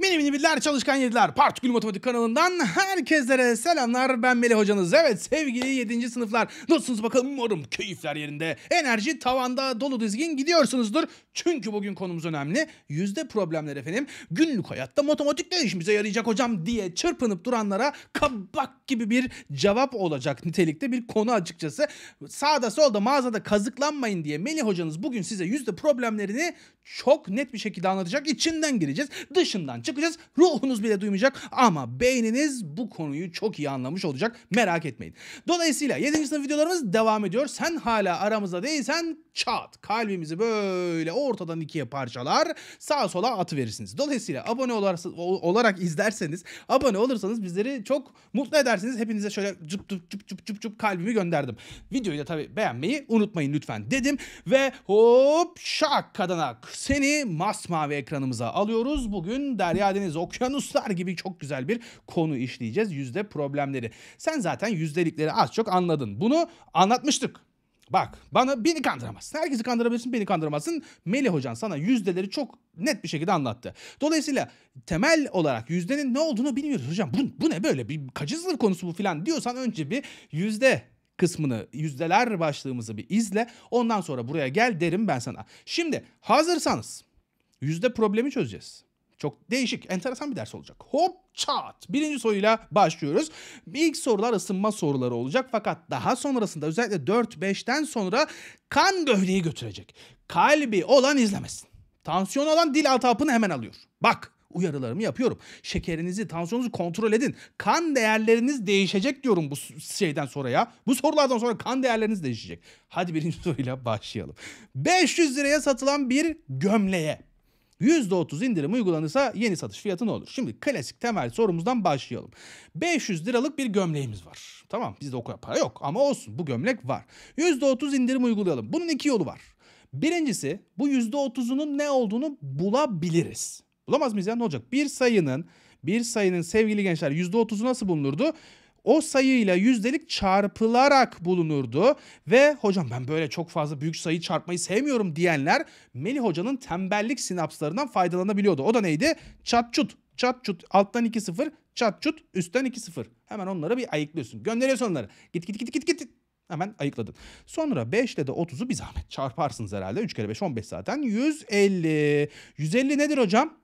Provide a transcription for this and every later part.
Mini mini biller çalışkan yediler. Partikül Matematik kanalından herkese selamlar. Ben Melih hocanız. Evet sevgili 7. sınıflar. Nasılsınız bakalım? Umarım keyifler yerinde. Enerji tavanda dolu dizgin gidiyorsunuzdur. Çünkü bugün konumuz önemli. Yüzde problemler efendim. Günlük hayatta matematik ne işimize yarayacak hocam diye çırpınıp duranlara kabak gibi bir cevap olacak nitelikte bir konu açıkçası. Sağda solda mağazada kazıklanmayın diye Melih hocanız bugün size yüzde problemlerini çok net bir şekilde anlatacak. İçinden gireceğiz. Dışından çıkacağız. Ruhunuz bile duymayacak ama beyniniz bu konuyu çok iyi anlamış olacak. Merak etmeyin. Dolayısıyla 7. sınıf videolarımız devam ediyor. Sen hala aramızda değilsen çat kalbimizi böyle ortadan ikiye parçalar sağa sola verirsiniz. Dolayısıyla abone olarak izlerseniz abone olursanız bizleri çok mutlu edersiniz. Hepinize şöyle cıp cıp cıp cıp cıp, cıp kalbimi gönderdim. Videoyu da tabii beğenmeyi unutmayın lütfen dedim ve hop şak kadana seni masmavi ekranımıza alıyoruz. Bugün derli derya deniz, okyanuslar gibi çok güzel bir konu işleyeceğiz. Yüzde problemleri. Sen zaten yüzdelikleri az çok anladın. Bunu anlatmıştık. Bak bana beni kandıramazsın. Herkesi kandırabilirsin beni kandıramazsın. Melih hocan sana yüzdeleri çok net bir şekilde anlattı. Dolayısıyla temel olarak yüzdenin ne olduğunu bilmiyoruz hocam. Bu, bu ne böyle bir kaçızdır konusu bu filan diyorsan önce bir yüzde kısmını yüzdeler başlığımızı bir izle. Ondan sonra buraya gel derim ben sana. Şimdi hazırsanız yüzde problemi çözeceğiz. Çok değişik, enteresan bir ders olacak. Hop çat. Birinci soruyla başlıyoruz. İlk sorular ısınma soruları olacak fakat daha sonrasında özellikle 4-5'ten sonra kan gövdeyi götürecek. Kalbi olan izlemesin. Tansiyon olan dil altapını hemen alıyor. Bak uyarılarımı yapıyorum. Şekerinizi, tansiyonunuzu kontrol edin. Kan değerleriniz değişecek diyorum bu şeyden sonra ya. Bu sorulardan sonra kan değerleriniz değişecek. Hadi birinci soruyla başlayalım. 500 liraya satılan bir gömleğe %30 indirim uygulanırsa yeni satış fiyatı ne olur? Şimdi klasik temel sorumuzdan başlayalım. 500 liralık bir gömleğimiz var. Tamam bizde o kadar para yok ama olsun bu gömlek var. %30 indirim uygulayalım. Bunun iki yolu var. Birincisi bu %30'unun ne olduğunu bulabiliriz. Bulamaz mıyız ya ne olacak? Bir sayının bir sayının sevgili gençler %30'u nasıl bulunurdu? o sayıyla yüzdelik çarpılarak bulunurdu. Ve hocam ben böyle çok fazla büyük sayı çarpmayı sevmiyorum diyenler Melih Hoca'nın tembellik sinapslarından faydalanabiliyordu. O da neydi? Çatçut, çatçut, alttan 2-0, çatçut, üstten 2-0. Hemen onları bir ayıklıyorsun. Gönderiyorsun onları. Git git git git git. Hemen ayıkladın. Sonra 5 ile de 30'u bir zahmet çarparsınız herhalde. 3 kere 5 15 zaten 150. 150 nedir hocam?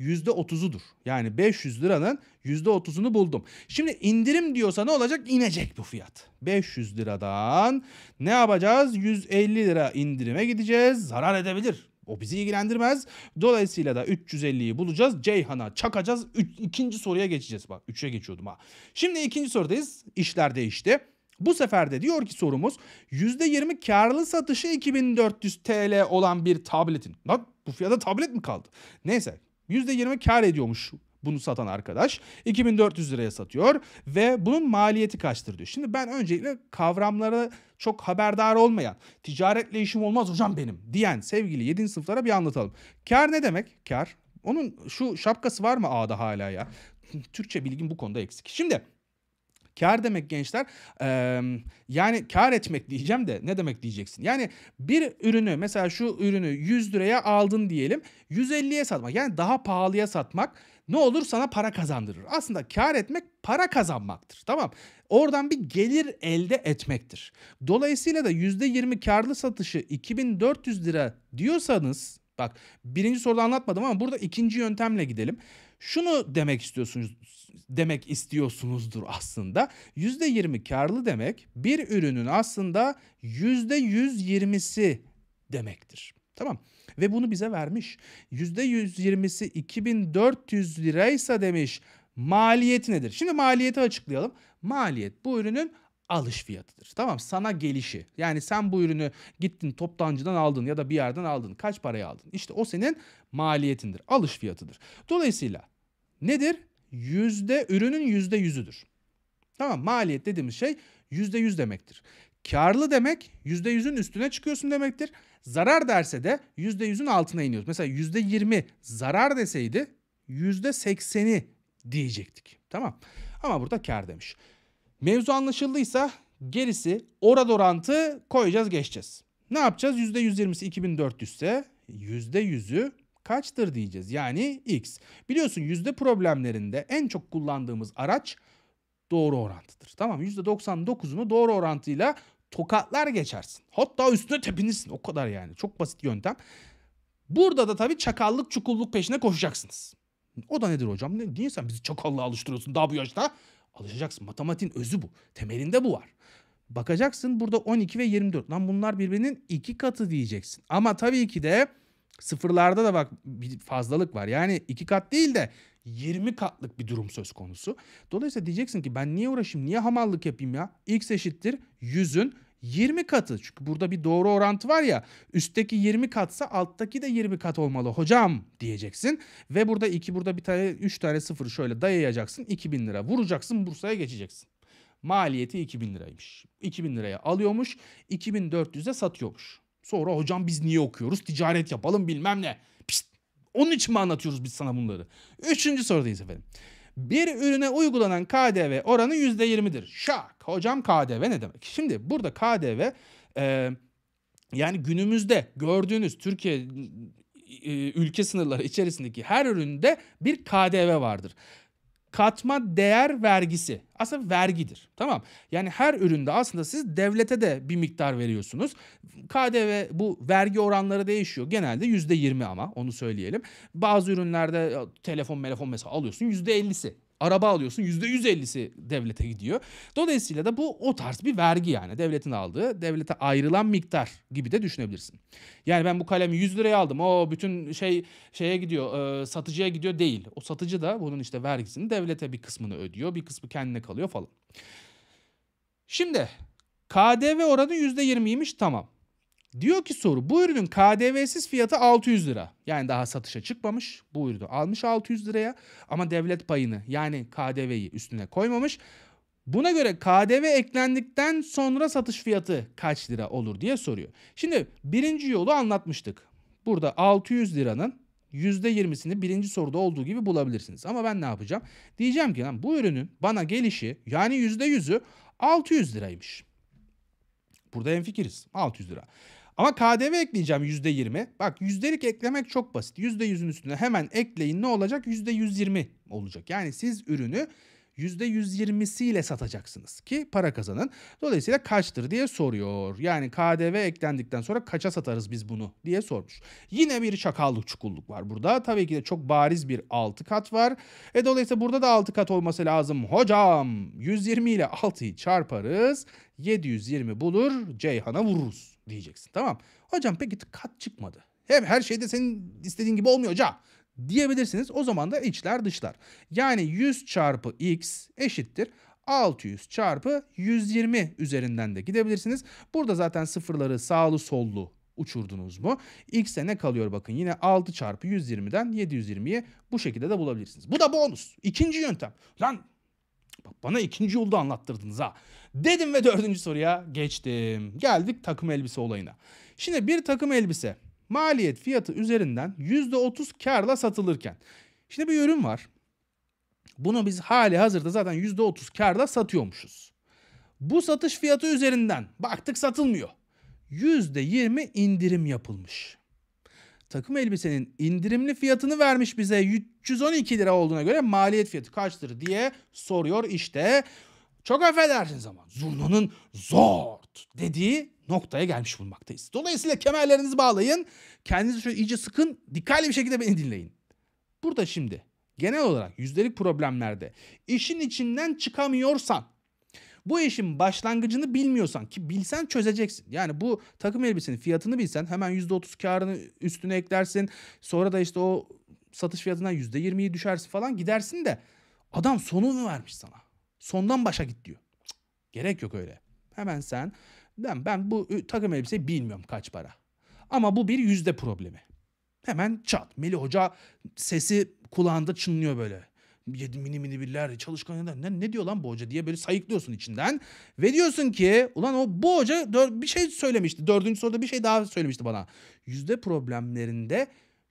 %30'udur. Yani 500 liranın %30'unu buldum. Şimdi indirim diyorsa ne olacak? İnecek bu fiyat. 500 liradan ne yapacağız? 150 lira indirime gideceğiz. Zarar edebilir. O bizi ilgilendirmez. Dolayısıyla da 350'yi bulacağız. Ceyhan'a çakacağız. Üç, ikinci soruya geçeceğiz. Bak 3'e geçiyordum ha. Şimdi ikinci sorudayız. İşler değişti. Bu sefer de diyor ki sorumuz %20 karlı satışı 2400 TL olan bir tabletin. Bak bu fiyata tablet mi kaldı? Neyse %20 kar ediyormuş bunu satan arkadaş 2400 liraya satıyor ve bunun maliyeti kaçtır diyor. Şimdi ben öncelikle kavramlara çok haberdar olmayan, ticaretle işim olmaz hocam benim diyen sevgili 7. sınıflara bir anlatalım. Kar ne demek? Kar. Onun şu şapkası var mı A'da hala ya? Türkçe bilgim bu konuda eksik. Şimdi Kar demek gençler e, yani kar etmek diyeceğim de ne demek diyeceksin. Yani bir ürünü mesela şu ürünü 100 liraya aldın diyelim 150'ye satmak yani daha pahalıya satmak ne olur sana para kazandırır. Aslında kar etmek para kazanmaktır tamam Oradan bir gelir elde etmektir. Dolayısıyla da %20 karlı satışı 2400 lira diyorsanız Bak birinci soruda anlatmadım ama burada ikinci yöntemle gidelim. Şunu demek istiyorsunuz demek istiyorsunuzdur aslında. %20 karlı demek bir ürünün aslında %120'si demektir. Tamam ve bunu bize vermiş. %120'si 2400 liraysa demiş maliyeti nedir? Şimdi maliyeti açıklayalım. Maliyet bu ürünün alış fiyatıdır. Tamam sana gelişi. Yani sen bu ürünü gittin toptancıdan aldın ya da bir yerden aldın. Kaç paraya aldın? İşte o senin maliyetindir. Alış fiyatıdır. Dolayısıyla nedir? Yüzde ürünün yüzde yüzüdür. Tamam maliyet dediğimiz şey yüzde yüz demektir. Karlı demek yüzde yüzün üstüne çıkıyorsun demektir. Zarar derse de yüzde yüzün altına iniyoruz. Mesela yüzde yirmi zarar deseydi yüzde sekseni diyecektik. Tamam ama burada kar demiş. Mevzu anlaşıldıysa gerisi orad orantı koyacağız geçeceğiz. Ne yapacağız? %120'si 2400 ise %100'ü kaçtır diyeceğiz. Yani x. Biliyorsun yüzde problemlerinde en çok kullandığımız araç doğru orantıdır. Tamam %99'unu doğru orantıyla tokatlar geçersin. Hatta üstüne tepinirsin. O kadar yani. Çok basit yöntem. Burada da tabii çakallık çukulluk peşine koşacaksınız. O da nedir hocam? Ne, niye sen bizi çakallığa alıştırıyorsun daha bu yaşta? Alışacaksın. Matematiğin özü bu. Temelinde bu var. Bakacaksın burada 12 ve 24. Lan bunlar birbirinin iki katı diyeceksin. Ama tabii ki de sıfırlarda da bak bir fazlalık var. Yani iki kat değil de 20 katlık bir durum söz konusu. Dolayısıyla diyeceksin ki ben niye uğraşayım? Niye hamallık yapayım ya? X eşittir 100'ün 20 katı. Çünkü burada bir doğru orantı var ya. Üstteki 20 katsa alttaki de 20 kat olmalı hocam diyeceksin. Ve burada 2 burada bir tane 3 tane sıfır şöyle dayayacaksın. 2000 lira vuracaksın Bursa'ya geçeceksin. Maliyeti 2000 liraymış. 2000 liraya alıyormuş. 2400'e satıyormuş. Sonra hocam biz niye okuyoruz? Ticaret yapalım bilmem ne. Pişt. Onun için mi anlatıyoruz biz sana bunları? Üçüncü sorudayız efendim. Bir ürüne uygulanan KDV oranı %20'dir. Şak. Hocam KDV ne demek? Şimdi burada KDV e, yani günümüzde gördüğünüz Türkiye e, ülke sınırları içerisindeki her üründe bir KDV vardır katma değer vergisi. Aslında vergidir. Tamam. Yani her üründe aslında siz devlete de bir miktar veriyorsunuz. KDV bu vergi oranları değişiyor. Genelde yüzde yirmi ama onu söyleyelim. Bazı ürünlerde e, telefon, telefon mesela alıyorsun yüzde %50'si araba alıyorsun %150'si devlete gidiyor. Dolayısıyla da bu o tarz bir vergi yani devletin aldığı devlete ayrılan miktar gibi de düşünebilirsin. Yani ben bu kalemi 100 liraya aldım o bütün şey şeye gidiyor e, satıcıya gidiyor değil. O satıcı da bunun işte vergisini devlete bir kısmını ödüyor bir kısmı kendine kalıyor falan. Şimdi KDV oranı %20'ymiş tamam. Diyor ki soru bu ürünün KDV'siz fiyatı 600 lira. Yani daha satışa çıkmamış. Bu ürünü almış 600 liraya ama devlet payını yani KDV'yi üstüne koymamış. Buna göre KDV eklendikten sonra satış fiyatı kaç lira olur diye soruyor. Şimdi birinci yolu anlatmıştık. Burada 600 liranın %20'sini birinci soruda olduğu gibi bulabilirsiniz. Ama ben ne yapacağım? Diyeceğim ki lan bu ürünün bana gelişi yani %100'ü 600 liraymış. Burada en fikiriz. 600 lira. Ama KDV ekleyeceğim yüzde yirmi. Bak yüzdelik eklemek çok basit. Yüzde yüzün üstüne hemen ekleyin ne olacak? Yüzde yüz yirmi olacak. Yani siz ürünü yüzde yüz yirmisiyle satacaksınız ki para kazanın. Dolayısıyla kaçtır diye soruyor. Yani KDV eklendikten sonra kaça satarız biz bunu diye sormuş. Yine bir çakallık çukulluk var burada. Tabii ki de çok bariz bir altı kat var. E dolayısıyla burada da altı kat olması lazım. Hocam 120 ile 6'yı çarparız. 720 bulur Ceyhan'a vururuz diyeceksin. Tamam. Hocam peki kat çıkmadı. Hem her şeyde senin istediğin gibi olmuyor hocam diyebilirsiniz. O zaman da içler dışlar. Yani 100 çarpı x eşittir 600 çarpı 120 üzerinden de gidebilirsiniz. Burada zaten sıfırları sağlı sollu uçurdunuz mu? X'e ne kalıyor bakın yine 6 çarpı 120'den 720'yi bu şekilde de bulabilirsiniz. Bu da bonus. İkinci yöntem. Lan Bak bana ikinci yolda anlattırdınız ha. Dedim ve dördüncü soruya geçtim. Geldik takım elbise olayına. Şimdi bir takım elbise maliyet fiyatı üzerinden %30 karla satılırken. Şimdi bir ürün var. Bunu biz hali hazırda zaten %30 karla satıyormuşuz. Bu satış fiyatı üzerinden baktık satılmıyor. %20 indirim yapılmış takım elbisenin indirimli fiyatını vermiş bize 312 lira olduğuna göre maliyet fiyatı kaçtır diye soruyor işte. Çok affedersiniz ama zurnanın zort dediği noktaya gelmiş bulunmaktayız. Dolayısıyla kemerlerinizi bağlayın. Kendinizi şöyle iyice sıkın. Dikkatli bir şekilde beni dinleyin. Burada şimdi genel olarak yüzdelik problemlerde işin içinden çıkamıyorsan bu işin başlangıcını bilmiyorsan ki bilsen çözeceksin. Yani bu takım elbisenin fiyatını bilsen hemen %30 karını üstüne eklersin. Sonra da işte o satış fiyatından %20'yi düşersin falan gidersin de adam sonu mu vermiş sana? Sondan başa git diyor. Cık, gerek yok öyle. Hemen sen ben, ben bu takım elbiseyi bilmiyorum kaç para. Ama bu bir yüzde problemi. Hemen çat. Melih Hoca sesi kulağında çınlıyor böyle yedi mini mini birler çalışkan ne, ne diyor lan bu hoca diye böyle sayıklıyorsun içinden. Ve diyorsun ki ulan o bu hoca bir şey söylemişti. Dördüncü soruda bir şey daha söylemişti bana. Yüzde problemlerinde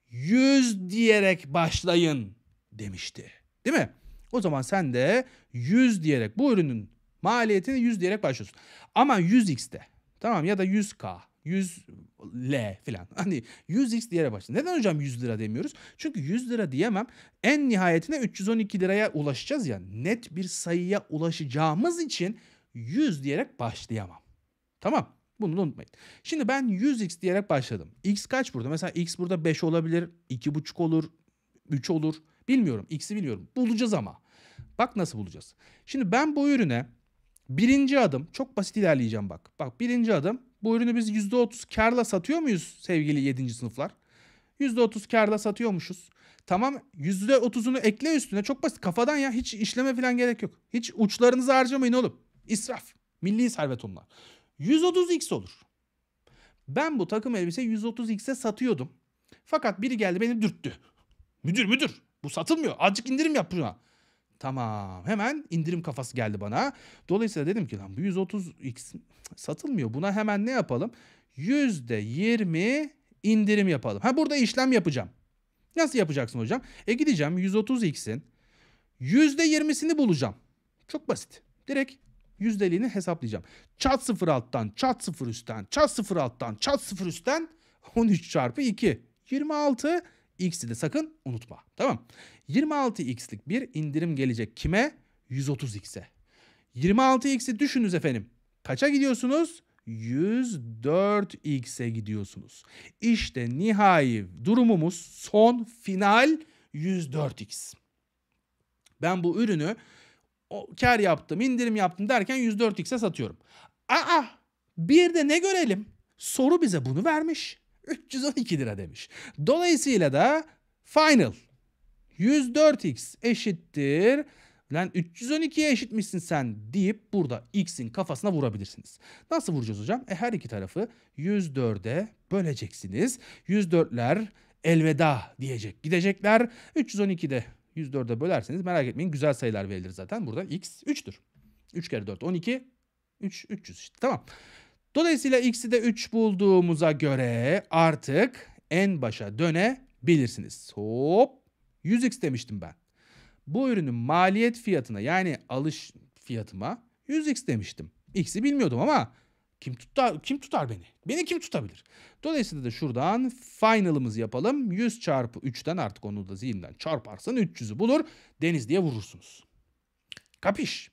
yüz diyerek başlayın demişti. Değil mi? O zaman sen de yüz diyerek bu ürünün maliyetini yüz diyerek başlıyorsun. Ama 100x'te tamam ya da 100k 100 L falan. Hani 100x diyerek başlayın. Neden hocam 100 lira demiyoruz? Çünkü 100 lira diyemem. En nihayetine 312 liraya ulaşacağız ya. Net bir sayıya ulaşacağımız için 100 diyerek başlayamam. Tamam. Bunu da unutmayın. Şimdi ben 100x diyerek başladım. X kaç burada? Mesela x burada 5 olabilir, 2,5 olur, 3 olur. Bilmiyorum. X'i biliyorum. Bulacağız ama. Bak nasıl bulacağız. Şimdi ben bu ürüne birinci adım çok basit ilerleyeceğim bak. Bak birinci adım bu ürünü biz %30 karla satıyor muyuz sevgili 7. sınıflar? %30 karla satıyormuşuz. Tamam %30'unu ekle üstüne çok basit kafadan ya hiç işleme falan gerek yok. Hiç uçlarınızı harcamayın oğlum. İsraf. Milli servet onlar. 130x olur. Ben bu takım elbise 130x'e satıyordum. Fakat biri geldi beni dürttü. Müdür müdür bu satılmıyor. Azıcık indirim yap buna. Tamam hemen indirim kafası geldi bana. Dolayısıyla dedim ki lan bu 130x satılmıyor. Buna hemen ne yapalım? %20 indirim yapalım. Ha burada işlem yapacağım. Nasıl yapacaksın hocam? E gideceğim 130x'in %20'sini bulacağım. Çok basit. Direkt yüzdeliğini hesaplayacağım. Çat sıfır alttan, çat sıfır üstten, çat sıfır alttan, çat sıfır üstten 13 çarpı 2. 26 X'i de sakın unutma. Tamam. 26x'lik bir indirim gelecek kime? 130x'e. 26x'i düşünüz efendim. Kaça gidiyorsunuz? 104x'e gidiyorsunuz. İşte nihai durumumuz son final 104x. Ben bu ürünü o, kar yaptım, indirim yaptım derken 104x'e satıyorum. Aa! Bir de ne görelim? Soru bize bunu vermiş. 312 lira demiş. Dolayısıyla da final 104x eşittir Lan 312'ye eşitmişsin sen deyip burada x'in kafasına vurabilirsiniz. Nasıl vuracağız hocam? E her iki tarafı 104'e böleceksiniz. 104'ler elveda diyecek gidecekler. 312'de 104'e bölerseniz merak etmeyin güzel sayılar verilir zaten. Burada x 3'tür. 3 kere 4 12 3 300 işte tamam. Dolayısıyla x'i de 3 bulduğumuza göre artık en başa dönebilirsiniz. Hop 100x demiştim ben. Bu ürünün maliyet fiyatına yani alış fiyatıma 100x demiştim. X'i bilmiyordum ama kim tutar kim tutar beni? Beni kim tutabilir? Dolayısıyla da şuradan final'ımızı yapalım. 100 çarpı 3'ten artık onu da zihinden çarparsan 300'ü bulur. Deniz diye vurursunuz. Kapiş.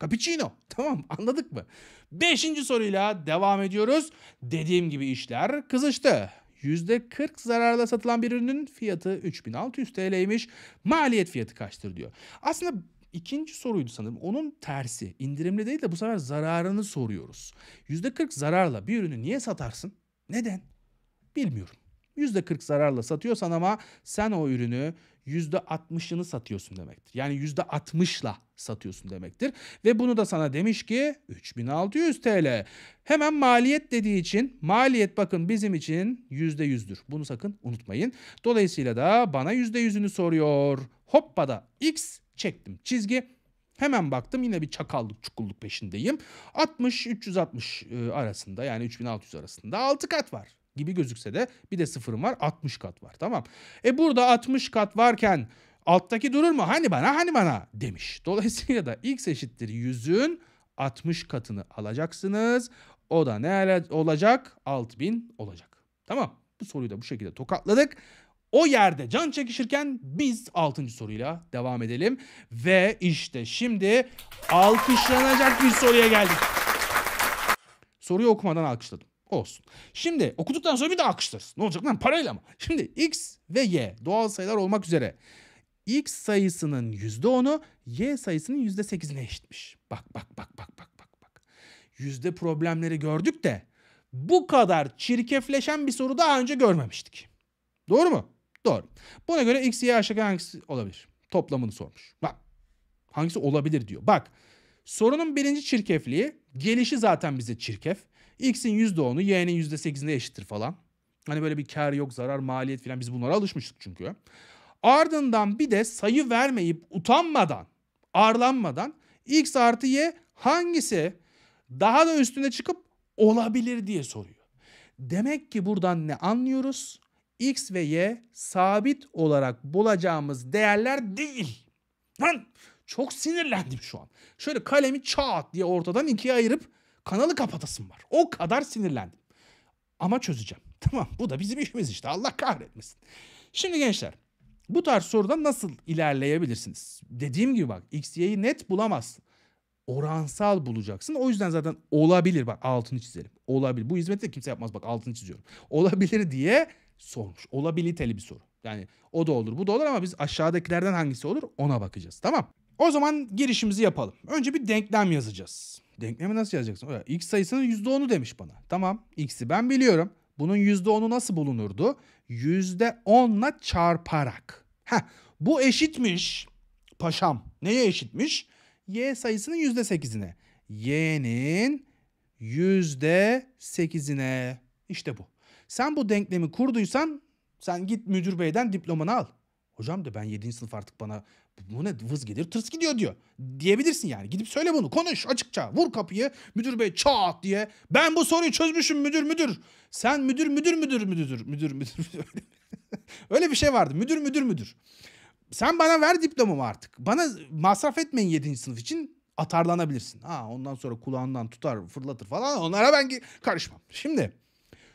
Cappuccino. Tamam anladık mı? Beşinci soruyla devam ediyoruz. Dediğim gibi işler kızıştı. %40 zararla satılan bir ürünün fiyatı 3600 TL'ymiş. Maliyet fiyatı kaçtır diyor. Aslında ikinci soruydu sanırım. Onun tersi. indirimli değil de bu sefer zararını soruyoruz. %40 zararla bir ürünü niye satarsın? Neden? Bilmiyorum. %40 zararla satıyorsan ama sen o ürünü %60'ını satıyorsun demektir. Yani %60'la satıyorsun demektir. Ve bunu da sana demiş ki 3600 TL. Hemen maliyet dediği için maliyet bakın bizim için %100'dür. Bunu sakın unutmayın. Dolayısıyla da bana %100'ünü soruyor. Hoppa'da X çektim çizgi. Hemen baktım yine bir çakallık çukulluk peşindeyim. 60-360 e, arasında yani 3600 arasında 6 kat var gibi gözükse de bir de sıfırım var 60 kat var tamam. E burada 60 kat varken alttaki durur mu? Hani bana hani bana demiş. Dolayısıyla da x eşittir 100'ün 60 katını alacaksınız. O da ne olacak? 6000 olacak. Tamam. Bu soruyu da bu şekilde tokatladık. O yerde can çekişirken biz 6. soruyla devam edelim. Ve işte şimdi alkışlanacak bir soruya geldik. Soruyu okumadan alkışladım. Olsun. Şimdi okuduktan sonra bir daha akıştırırız. Ne olacak lan parayla mı? Şimdi x ve y doğal sayılar olmak üzere x sayısının yüzde %10'u y sayısının yüzde %8'ine eşitmiş. Bak bak bak bak bak bak bak. Yüzde problemleri gördük de bu kadar çirkefleşen bir soru daha önce görmemiştik. Doğru mu? Doğru. Buna göre x, y aşağı hangisi olabilir? Toplamını sormuş. Bak hangisi olabilir diyor. Bak Sorunun birinci çirkefliği gelişi zaten bize çirkef. X'in %10'u Y'nin %8'ine eşittir falan. Hani böyle bir kar yok zarar maliyet falan biz bunlara alışmıştık çünkü. Ardından bir de sayı vermeyip utanmadan arlanmadan X artı Y hangisi daha da üstüne çıkıp olabilir diye soruyor. Demek ki buradan ne anlıyoruz? X ve Y sabit olarak bulacağımız değerler değil. Lan çok sinirlendim şu an. Şöyle kalemi çat diye ortadan ikiye ayırıp kanalı kapatasım var. O kadar sinirlendim. Ama çözeceğim. Tamam bu da bizim işimiz işte Allah kahretmesin. Şimdi gençler bu tarz soruda nasıl ilerleyebilirsiniz? Dediğim gibi bak x, y'yi net bulamazsın. Oransal bulacaksın. O yüzden zaten olabilir bak altını çizelim. Olabilir. Bu hizmeti de kimse yapmaz bak altını çiziyorum. Olabilir diye sormuş. Olabiliteli bir soru. Yani o da olur bu da olur ama biz aşağıdakilerden hangisi olur ona bakacağız. Tamam. O zaman girişimizi yapalım. Önce bir denklem yazacağız. Denklemi nasıl yazacaksın? x sayısının %10'u demiş bana. Tamam x'i ben biliyorum. Bunun %10'u nasıl bulunurdu? %10'la çarparak. Heh, bu eşitmiş paşam. Neye eşitmiş? Y sayısının %8'ine. Y'nin %8'ine. İşte bu. Sen bu denklemi kurduysan sen git müdür beyden diplomanı al. Hocam da ben 7. sınıf artık bana bu ne vız gelir tırs gidiyor diyor. Diyebilirsin yani. Gidip söyle bunu. Konuş açıkça. Vur kapıyı. Müdür bey çat diye. Ben bu soruyu çözmüşüm müdür müdür. Sen müdür müdür müdür müdür müdür müdür. Öyle bir şey vardı. Müdür müdür müdür. Sen bana ver diplomamı artık. Bana masraf etmeyin 7. sınıf için atarlanabilirsin. Ha ondan sonra kulağından tutar fırlatır falan. Onlara ben karışmam. Şimdi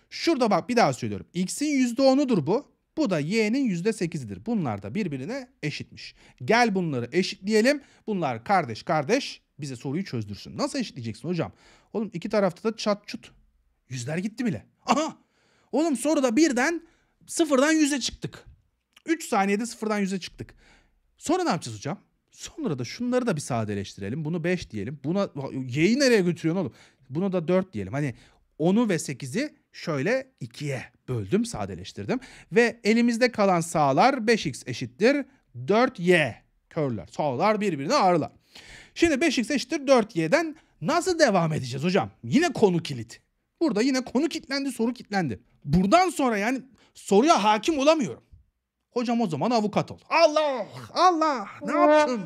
şurada bak bir daha söylüyorum. X'in %10'udur bu. Bu da y'nin %8'idir. Bunlar da birbirine eşitmiş. Gel bunları eşitleyelim. Bunlar kardeş kardeş bize soruyu çözdürsün. Nasıl eşitleyeceksin hocam? Oğlum iki tarafta da çat çut. Yüzler gitti bile. Aha! Oğlum soruda birden sıfırdan yüze çıktık. 3 saniyede sıfırdan yüze çıktık. Sonra ne yapacağız hocam? Sonra da şunları da bir sadeleştirelim. Bunu 5 diyelim. Buna y'yi nereye götürüyorsun oğlum? Buna da 4 diyelim. Hani 10'u ve 8'i şöyle ikiye böldüm, sadeleştirdim. Ve elimizde kalan sağlar 5x eşittir 4y körler. Sağlar birbirine ağırlar. Şimdi 5x eşittir 4y'den nasıl devam edeceğiz hocam? Yine konu kilit. Burada yine konu kilitlendi, soru kilitlendi. Buradan sonra yani soruya hakim olamıyorum. Hocam o zaman avukat ol. Allah! Allah! Ne yaptım?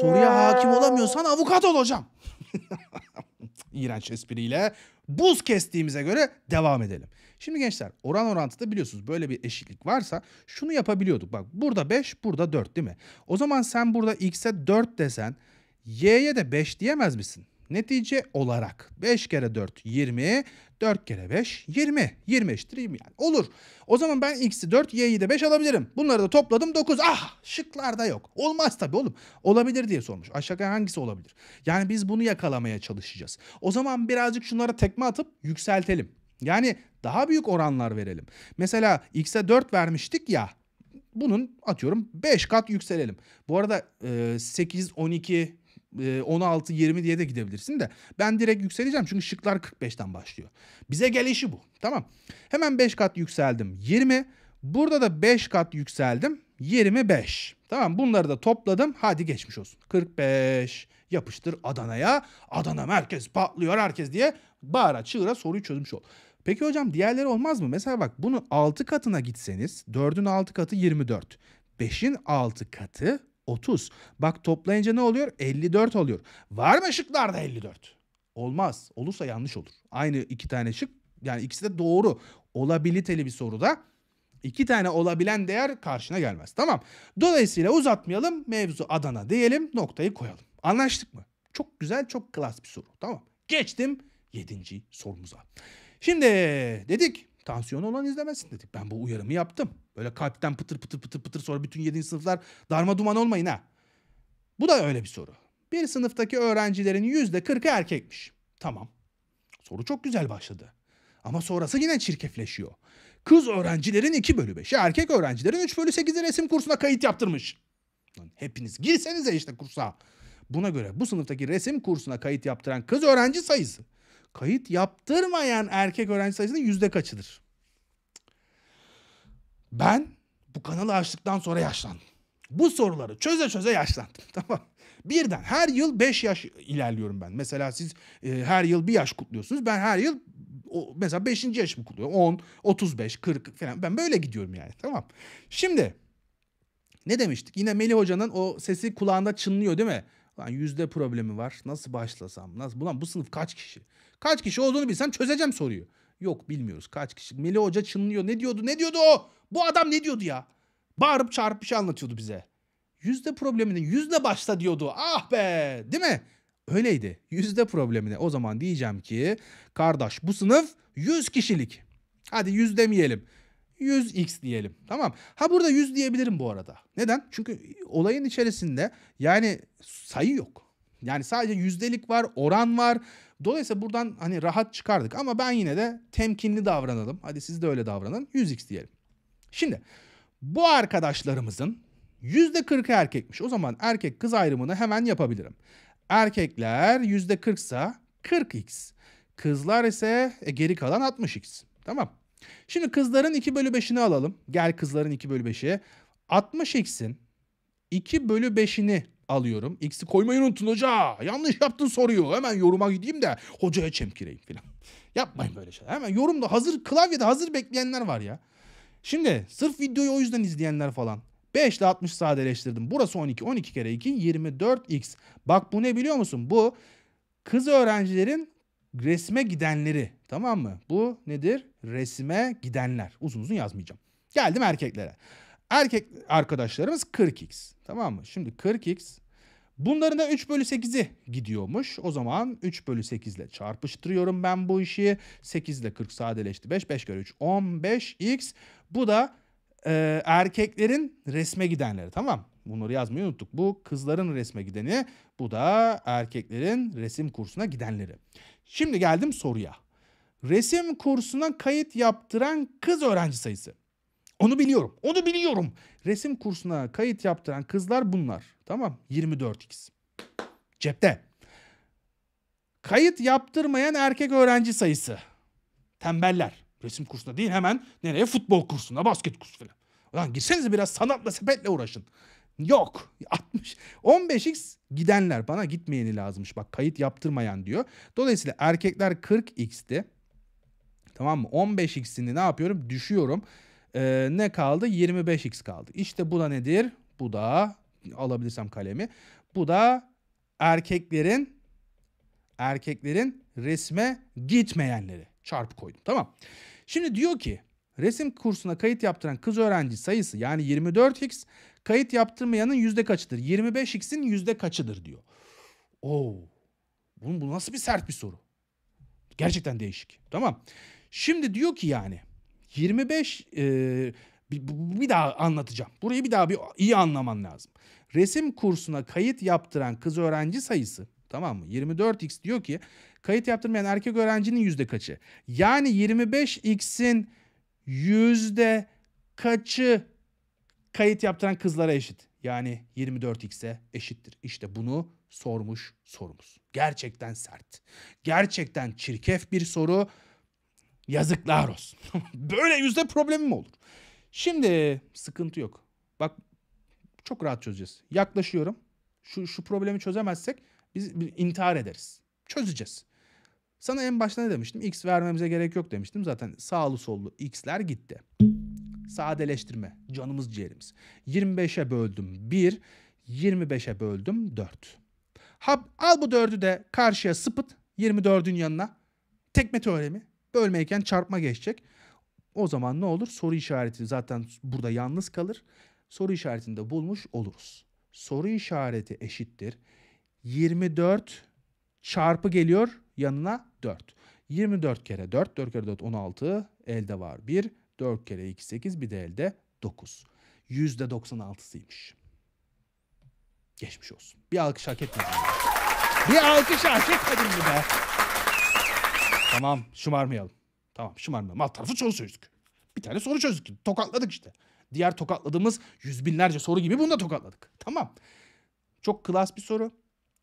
Soruya hakim olamıyorsan avukat ol hocam. iğrenç espriyle buz kestiğimize göre devam edelim. Şimdi gençler oran orantıda biliyorsunuz böyle bir eşitlik varsa şunu yapabiliyorduk. Bak burada 5 burada 4 değil mi? O zaman sen burada x'e 4 desen y'ye de 5 diyemez misin? Netice olarak 5 kere 4 20, 4 kere 5 20. 20 eşittir 20 yani. Olur. O zaman ben x'i 4, y'yi de 5 alabilirim. Bunları da topladım 9. Ah şıklarda yok. Olmaz tabii oğlum. Olabilir diye sormuş. Aşağıya hangisi olabilir? Yani biz bunu yakalamaya çalışacağız. O zaman birazcık şunlara tekme atıp yükseltelim. Yani daha büyük oranlar verelim. Mesela x'e 4 vermiştik ya bunun atıyorum 5 kat yükselelim. Bu arada 8, 12, 16-20 diye de gidebilirsin de ben direkt yükseleceğim çünkü şıklar 45'ten başlıyor. Bize gelişi bu tamam. Hemen 5 kat yükseldim 20. Burada da 5 kat yükseldim 25. Tamam bunları da topladım hadi geçmiş olsun. 45 yapıştır Adana'ya Adana merkez patlıyor herkes diye bağıra çığıra soruyu çözmüş ol. Peki hocam diğerleri olmaz mı? Mesela bak bunun 6 katına gitseniz 4'ün 6 katı 24. 5'in 6 katı 30. Bak toplayınca ne oluyor? 54 oluyor. Var mı şıklarda 54? Olmaz. Olursa yanlış olur. Aynı iki tane şık yani ikisi de doğru. Olabiliteli bir soruda iki tane olabilen değer karşına gelmez. Tamam. Dolayısıyla uzatmayalım. Mevzu Adana diyelim. Noktayı koyalım. Anlaştık mı? Çok güzel, çok klas bir soru. Tamam. Geçtim 7. sorumuza. Şimdi dedik Tansiyonu olan izlemesin dedik. Ben bu uyarımı yaptım. Böyle kalpten pıtır pıtır pıtır pıtır sonra bütün 7. sınıflar darma duman olmayın ha. Bu da öyle bir soru. Bir sınıftaki öğrencilerin yüzde kırkı erkekmiş. Tamam. Soru çok güzel başladı. Ama sonrası yine çirkefleşiyor. Kız öğrencilerin 2 bölü 5'i, erkek öğrencilerin 3 bölü 8'i resim kursuna kayıt yaptırmış. hepiniz girsenize işte kursa. Buna göre bu sınıftaki resim kursuna kayıt yaptıran kız öğrenci sayısı Kayıt yaptırmayan erkek öğrenci sayısının yüzde kaçıdır? Ben bu kanalı açtıktan sonra yaşlandım. Bu soruları çöze çöze yaşlandım. Tamam. Birden her yıl 5 yaş ilerliyorum ben. Mesela siz e, her yıl bir yaş kutluyorsunuz. Ben her yıl o, mesela 5. yaşımı kutluyorum. 10, 35, 40 falan. Ben böyle gidiyorum yani. Tamam. Şimdi ne demiştik? Yine Melih Hoca'nın o sesi kulağında çınlıyor değil mi? Lan yüzde problemi var. Nasıl başlasam? Nasıl? Ulan bu sınıf kaç kişi? Kaç kişi olduğunu bilsen çözeceğim soruyu. Yok bilmiyoruz kaç kişi. Melih Hoca çınlıyor. Ne diyordu? Ne diyordu o? Bu adam ne diyordu ya? Bağırıp çağırıp bir şey anlatıyordu bize. Yüzde problemini yüzde başla diyordu. Ah be! Değil mi? Öyleydi. Yüzde problemine. O zaman diyeceğim ki kardeş bu sınıf yüz kişilik. Hadi yüz demeyelim. 100x diyelim. Tamam. Ha burada 100 diyebilirim bu arada. Neden? Çünkü olayın içerisinde yani sayı yok. Yani sadece yüzdelik var, oran var. Dolayısıyla buradan hani rahat çıkardık ama ben yine de temkinli davranalım. Hadi siz de öyle davranın. 100x diyelim. Şimdi bu arkadaşlarımızın %40'ı erkekmiş. O zaman erkek kız ayrımını hemen yapabilirim. Erkekler %40 ise 40x. Kızlar ise e, geri kalan 60x. Tamam. Şimdi kızların 2 bölü 5'ini alalım. Gel kızların 2 bölü 5'i. 60x'in 2 bölü 5'ini alıyorum. X'i koymayı unutun hoca. Yanlış yaptın soruyu. Hemen yoruma gideyim de hocaya çemkireyim falan. Yapmayın böyle şeyler. Hemen yorumda hazır klavyede hazır bekleyenler var ya. Şimdi sırf videoyu o yüzden izleyenler falan. 5 ile 60 sadeleştirdim. Burası 12. 12 kere 2 24x. Bak bu ne biliyor musun? Bu kız öğrencilerin resme gidenleri tamam mı? Bu nedir? Resme gidenler. Uzun uzun yazmayacağım. Geldim erkeklere. Erkek arkadaşlarımız 40x. Tamam mı? Şimdi 40x Bunların da 3 bölü 8'i gidiyormuş. O zaman 3 bölü 8 ile çarpıştırıyorum ben bu işi. 8 ile 40 sadeleşti. 5, 5 kere 3, 15x. Bu da e, erkeklerin resme gidenleri tamam. Bunları yazmayı unuttuk. Bu kızların resme gideni. Bu da erkeklerin resim kursuna gidenleri. Şimdi geldim soruya. Resim kursuna kayıt yaptıran kız öğrenci sayısı. Onu biliyorum. Onu biliyorum. Resim kursuna kayıt yaptıran kızlar bunlar. Tamam 24x. Cepte. Kayıt yaptırmayan erkek öğrenci sayısı. Tembeller. Resim kursuna değil hemen nereye? Futbol kursuna, basket kursu falan. Ulan girsenize biraz sanatla sepetle uğraşın. Yok 60 15x gidenler bana gitmeyeni lazımmış bak kayıt yaptırmayan diyor. Dolayısıyla erkekler 40x'ti. Tamam mı 15x'ini ne yapıyorum düşüyorum. Ee, ne kaldı 25x kaldı. İşte bu da nedir? Bu da alabilirsem kalemi. Bu da erkeklerin erkeklerin resme gitmeyenleri çarpı koydum tamam. Şimdi diyor ki resim kursuna kayıt yaptıran kız öğrenci sayısı yani 24x Kayıt yaptırmayanın yüzde kaçıdır? 25x'in yüzde kaçıdır diyor. Oo. Bu, bu nasıl bir sert bir soru? Gerçekten değişik. Tamam. Şimdi diyor ki yani 25 e, bir, bir daha anlatacağım. Burayı bir daha bir iyi anlaman lazım. Resim kursuna kayıt yaptıran kız öğrenci sayısı tamam mı? 24x diyor ki kayıt yaptırmayan erkek öğrencinin yüzde kaçı? Yani 25x'in yüzde kaçı kayıt yaptıran kızlara eşit. Yani 24x'e eşittir. İşte bunu sormuş sorumuz. Gerçekten sert. Gerçekten çirkef bir soru. Yazıklar olsun. Böyle yüzde mi olur. Şimdi sıkıntı yok. Bak çok rahat çözeceğiz. Yaklaşıyorum. Şu, şu problemi çözemezsek biz intihar ederiz. Çözeceğiz. Sana en başta ne demiştim? X vermemize gerek yok demiştim. Zaten sağlı sollu X'ler gitti sadeleştirme. Canımız ciğerimiz. 25'e böldüm 1, 25'e böldüm 4. Ha, al bu 4'ü de karşıya sıpıt 24'ün yanına. Tekme teoremi. Bölmeyken çarpma geçecek. O zaman ne olur? Soru işareti zaten burada yalnız kalır. Soru işaretini de bulmuş oluruz. Soru işareti eşittir. 24 çarpı geliyor yanına 4. 24 kere 4, 4 kere 4 16, elde var 1. 4 kere 2 8 bir de elde 9. %96'sıymış. Geçmiş olsun. Bir alkış hak etmedin. bir alkış hak etmedin mi be? Tamam şımarmayalım. Tamam şımarmayalım. Alt tarafı soru çözdük. Bir tane soru çözdük. Tokatladık işte. Diğer tokatladığımız yüz binlerce soru gibi bunu da tokatladık. Tamam. Çok klas bir soru.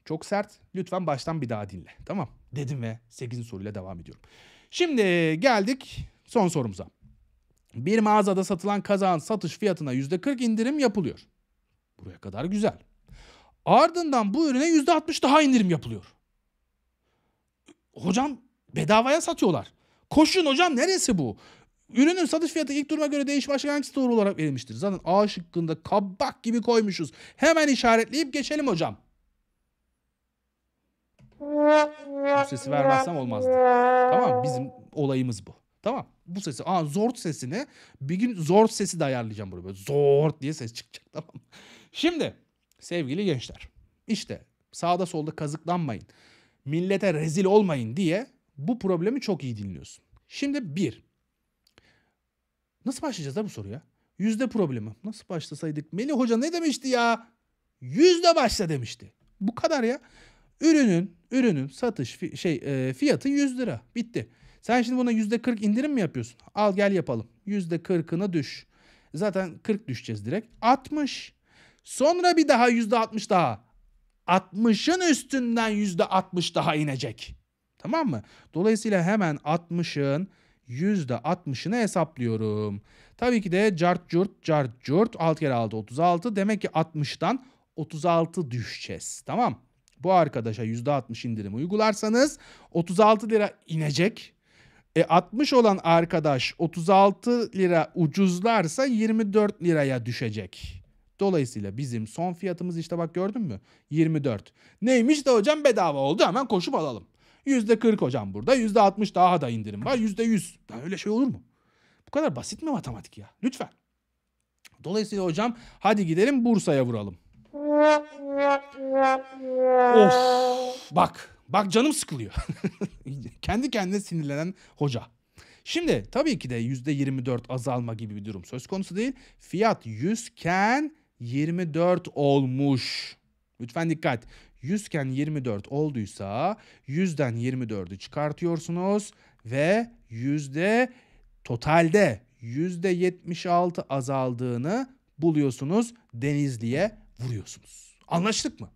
Çok sert. Lütfen baştan bir daha dinle. Tamam. Dedim ve 8. soruyla devam ediyorum. Şimdi geldik son sorumuza. Bir mağazada satılan kazağın satış fiyatına %40 indirim yapılıyor. Buraya kadar güzel. Ardından bu ürüne %60 daha indirim yapılıyor. Hocam bedavaya satıyorlar. Koşun hocam neresi bu? Ürünün satış fiyatı ilk duruma göre değişme aşağı hangisi doğru olarak verilmiştir? Zaten A şıkkında kabak gibi koymuşuz. Hemen işaretleyip geçelim hocam. Bu sesi vermezsem olmazdı. Tamam bizim olayımız bu. Tamam bu sesi. Aa zort sesini bir gün zort sesi de ayarlayacağım buraya. Böyle zort diye ses çıkacak tamam Şimdi sevgili gençler işte sağda solda kazıklanmayın. Millete rezil olmayın diye bu problemi çok iyi dinliyorsun. Şimdi bir. Nasıl başlayacağız da bu soruya? Yüzde problemi. Nasıl başlasaydık? Melih Hoca ne demişti ya? Yüzde başla demişti. Bu kadar ya. Ürünün, ürünün satış fi, şey e, fiyatı 100 lira. Bitti. Sen şimdi buna %40 indirim mi yapıyorsun? Al gel yapalım. 40'ına düş. Zaten 40 düşeceğiz direkt. 60. Sonra bir daha %60 daha. 60'ın üstünden %60 daha inecek. Tamam mı? Dolayısıyla hemen 60'ın %60'ını hesaplıyorum. Tabii ki de cart curt cart curt 6 kere 6 36 demek ki 60'dan 36 düşeceğiz. Tamam. Bu arkadaşa %60 indirim uygularsanız 36 lira inecek. E 60 olan arkadaş 36 lira ucuzlarsa 24 liraya düşecek. Dolayısıyla bizim son fiyatımız işte bak gördün mü? 24. Neymiş de hocam bedava oldu hemen koşup alalım. %40 hocam burada %60 daha da indirim var %100. Yani öyle şey olur mu? Bu kadar basit mi matematik ya? Lütfen. Dolayısıyla hocam hadi gidelim Bursa'ya vuralım. of bak Bak canım sıkılıyor. Kendi kendine sinirlenen hoca. Şimdi tabii ki de %24 azalma gibi bir durum söz konusu değil. Fiyat 100 iken 24 olmuş. Lütfen dikkat. 100 iken 24 olduysa 100'den 24'ü çıkartıyorsunuz ve yüzde totalde yüzde %76 azaldığını buluyorsunuz. Denizli'ye vuruyorsunuz. Anlaştık mı?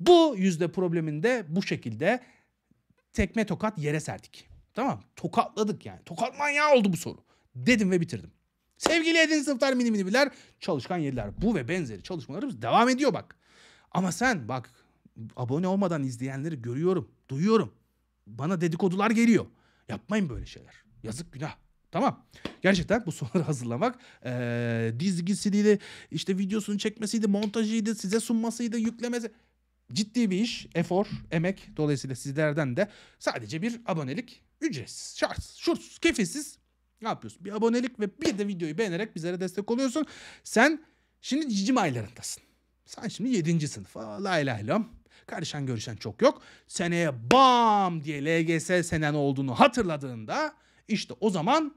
Bu yüzde probleminde bu şekilde tekme tokat yere serdik. Tamam Tokatladık yani. Tokat manyağı oldu bu soru. Dedim ve bitirdim. Sevgili edin sınıflar mini minibiler, çalışkan yediler. Bu ve benzeri çalışmalarımız devam ediyor bak. Ama sen bak abone olmadan izleyenleri görüyorum, duyuyorum. Bana dedikodular geliyor. Yapmayın böyle şeyler. Yazık günah. Tamam. Gerçekten bu soruları hazırlamak ee, dizgisiydi, işte videosunu çekmesiydi, montajıydı, size sunmasıydı, yüklemesi. Ciddi bir iş, efor, emek. Dolayısıyla sizlerden de sadece bir abonelik ücretsiz, şartsız, şurtsuz, kefilsiz ne yapıyorsun? Bir abonelik ve bir de videoyu beğenerek bizlere destek oluyorsun. Sen şimdi cicim aylarındasın. Sen şimdi 7. sınıf. Lay lay lam. Karışan görüşen çok yok. Seneye bam diye LGS senen olduğunu hatırladığında işte o zaman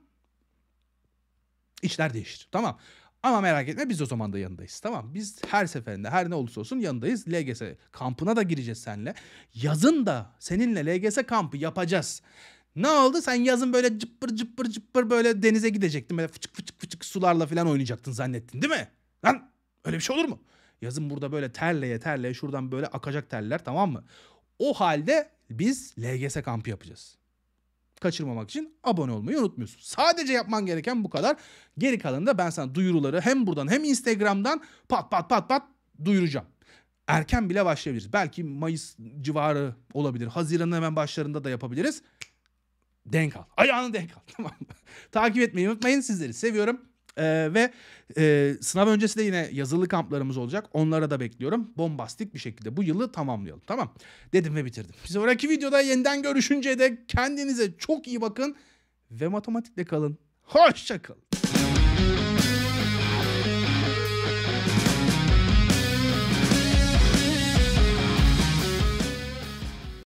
işler değişir. Tamam. Ama merak etme biz o zaman da yanındayız. Tamam biz her seferinde her ne olursa olsun yanındayız. LGS kampına da gireceğiz seninle. Yazın da seninle LGS kampı yapacağız. Ne oldu? Sen yazın böyle cıppır cıppır cıppır böyle denize gidecektin. Böyle fıçık fıçık fıçık sularla falan oynayacaktın zannettin değil mi? Lan öyle bir şey olur mu? Yazın burada böyle terleye terleye şuradan böyle akacak terler tamam mı? O halde biz LGS kampı yapacağız kaçırmamak için abone olmayı unutmuyorsun. Sadece yapman gereken bu kadar. Geri kalanında ben sana duyuruları hem buradan hem Instagram'dan pat pat pat pat duyuracağım. Erken bile başlayabiliriz. Belki Mayıs civarı olabilir. Haziran'ın hemen başlarında da yapabiliriz. Denk al. Ayağını denk al. Tamam Takip etmeyi unutmayın. Sizleri seviyorum. Ee, ve e, sınav öncesi de yine yazılı kamplarımız olacak. Onlara da bekliyorum. Bombastik bir şekilde bu yılı tamamlayalım. Tamam dedim ve bitirdim. Bir sonraki videoda yeniden görüşünce de kendinize çok iyi bakın ve matematikle kalın. Hoşçakalın.